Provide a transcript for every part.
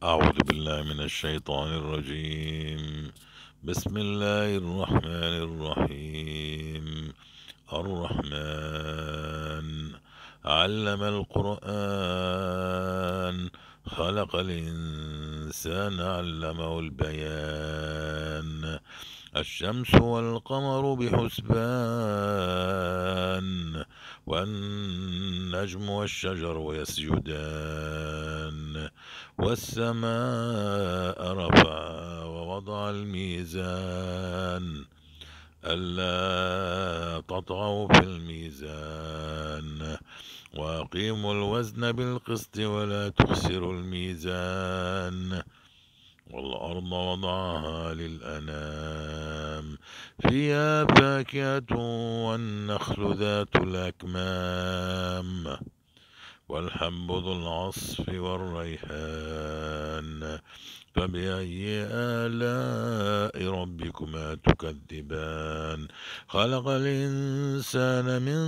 أعوذ بالله من الشيطان الرجيم بسم الله الرحمن الرحيم الرحمن علم القرآن خلق الإنسان علمه البيان الشمس والقمر بحسبان والنجم والشجر يسجدان والسماء رفع ووضع الميزان ألا تطغوا في الميزان وأقيموا الوزن بالقسط ولا تخسروا الميزان والأرض وضعها للأنام فيها فاكهة والنخل ذات الأكمام والحب ذو العصف والريحان فبأي آلاء ربكما تكذبان خلق الإنسان من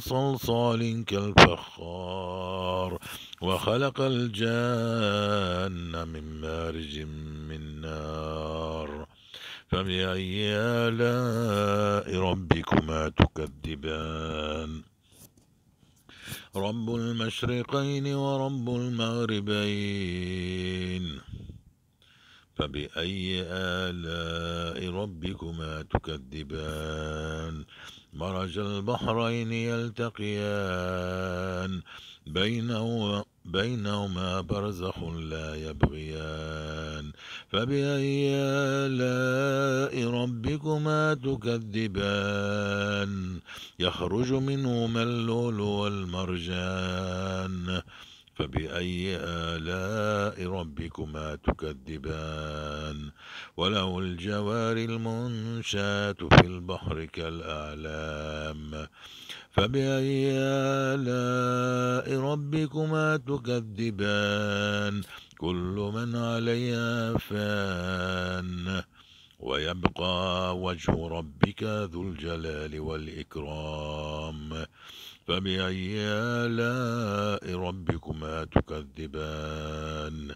صلصال كالفخار وخلق الجان من مارج من نار فبأي آلاء ربكما تكذبان رب المشرقين ورب المغربين فبأي آلاء ربكما تكذبان مرج البحرين يلتقيان بينهما بينهما برزخ لا يبغيان فبأي آلاء ربكما تكذبان يخرج منهما اللؤلؤ والمرجان فبأي آلاء ربكما تكذبان وله الجوار المنشات في البحر كالأعلام فبأي آلاء ربكما تكذبان كل من عليها فان ويبقى وجه ربك ذو الجلال والإكرام فبأي آلاء ربكما تكذبان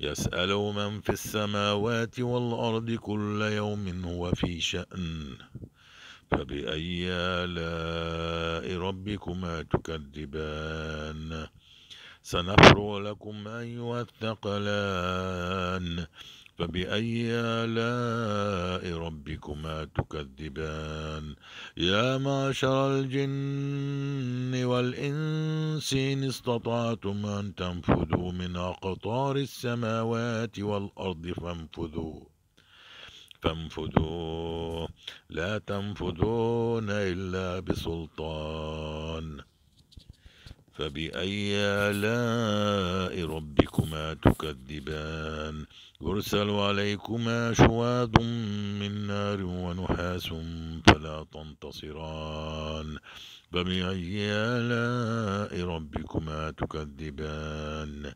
يسأل من في السماوات والأرض كل يوم هو في شأن فبأي آلاء ربكما تكذبان سنفرغ لكم أيها الثقلان فبأي آلاء ربكما تكذبان يا معشر الجن والإنس إن استطعتم أن تنفذوا من أقطار السماوات والأرض فانفذوا تنفذون لا تنفذون إلا بسلطان فبأي آلاء ربكما تكذبان يرسل عليكما شواظ من نار ونحاس فلا تنتصران فبأي آلاء ربكما تكذبان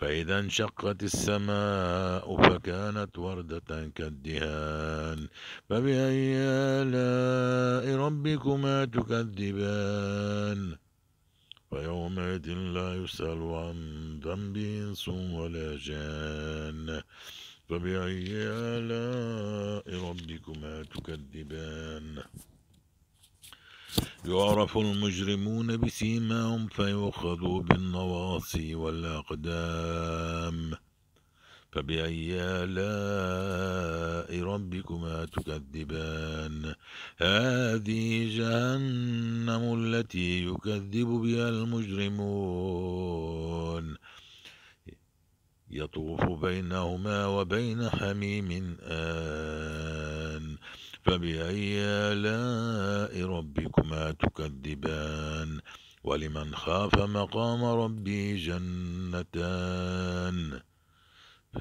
فإذا انشقت السماء فكانت وردة كالدهان فبأي آلاء ربكما تكذبان فيومئذ لا يسأل عن ذنب إنس ولا جان فبأي آلاء ربكما تكذبان يعرف المجرمون بسيماهم فيؤخذوا بالنواصي والأقدام فبأي آلاء ربكما تكذبان هذه جهنم التي يكذب بها المجرمون يطوف بينهما وبين حميم آن فبأي آلاء ربكما تكذبان ولمن خاف مقام ربي جنتان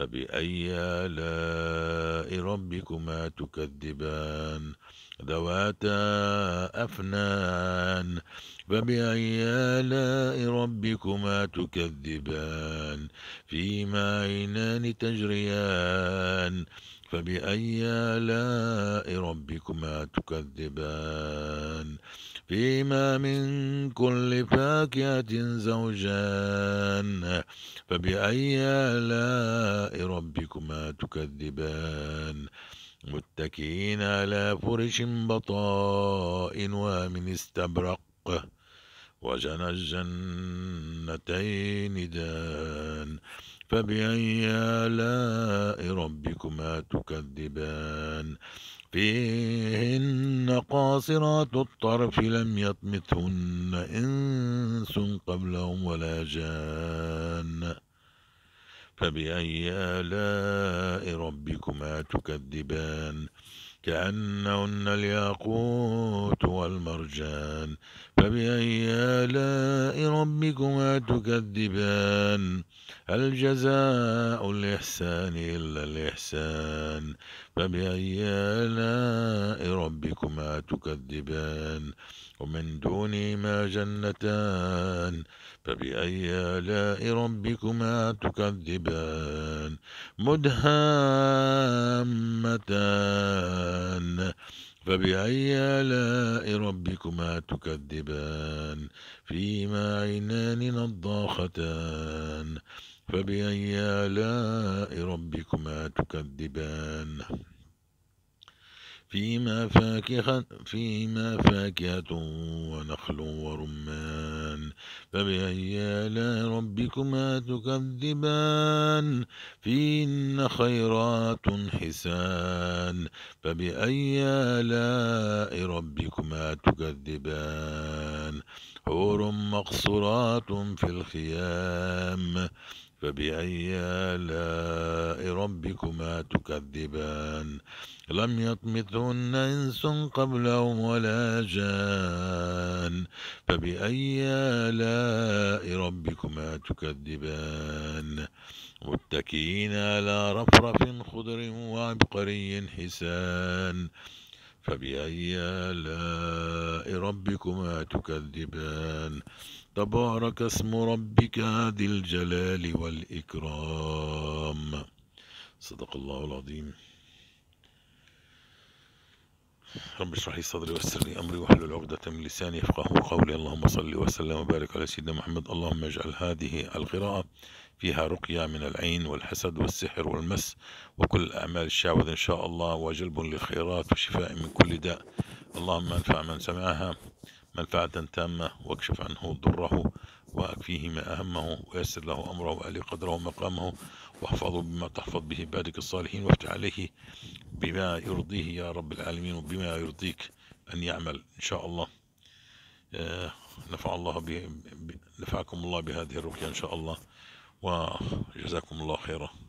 فبأي آلاء ربكما تكذبان ذواتا أفنان فبأي آلاء ربكما تكذبان فيما عينان تجريان فبأي آلاء ربكما تكذبان فيما من كل فاكهة زوجان فبأي آلاء ربكما تكذبان متكئين على فرش بطائن ومن استبرق وجنى الجنتين دان فبأي آلاء ربكما تكذبان فيهن قاصرات الطرف لم يطمثهن إنس قبلهم ولا جان فبأي آلاء ربكما تكذبان كأنهن الياقوت والمرجان فبأي آلاء ربكما تكذبان هل جزاء الإحسان إلا الإحسان فبأي آلاء ربكما تكذبان ومن دونهما جنتان فبأي آلاء ربكما تكذبان مدهامتان فبأي آلاء ربكما تكذبان فيما عينان نضاختان فبأي آلاء ربكما تكذبان فيما فاكهة فيما فاكهة ونخل ورمان فبأي آلاء ربكما تكذبان فيهن خيرات حسان فبأي آلاء ربكما تكذبان حور مقصورات في الخيام فبأي آلاء ربكما تكذبان لم يطمثن إنس قبلهم ولا جان فبأي آلاء ربكما تكذبان متكئين على رفرف خضر وعبقري حسان فبأي آلاء ربكما تكذبان تبارك اسم ربك ذي الجلال والإكرام صدق الله العظيم رب اشرح لي صدري ويسر لي امري واحلل عقدة من لساني يفقهوا قولي اللهم صل وسلم وبارك على سيدنا محمد اللهم اجعل هذه القراءة فيها رقية من العين والحسد والسحر والمس وكل أعمال الشعوذ إن شاء الله وجلب للخيرات وشفاء من كل داء اللهم انفع من سمعها منفعة تامة واكشف عنه ضره وأكفيه ما أهمه ويسر له أمره وألي قدره ومقامه واحفظه بما تحفظ به عبادك الصالحين وافتح عليه بما يرضيه يا رب العالمين وبما يرضيك أن يعمل إن شاء الله آه، نفع الله نفعكم الله بهذه الرقية إن شاء الله وجزاكم الله خيرا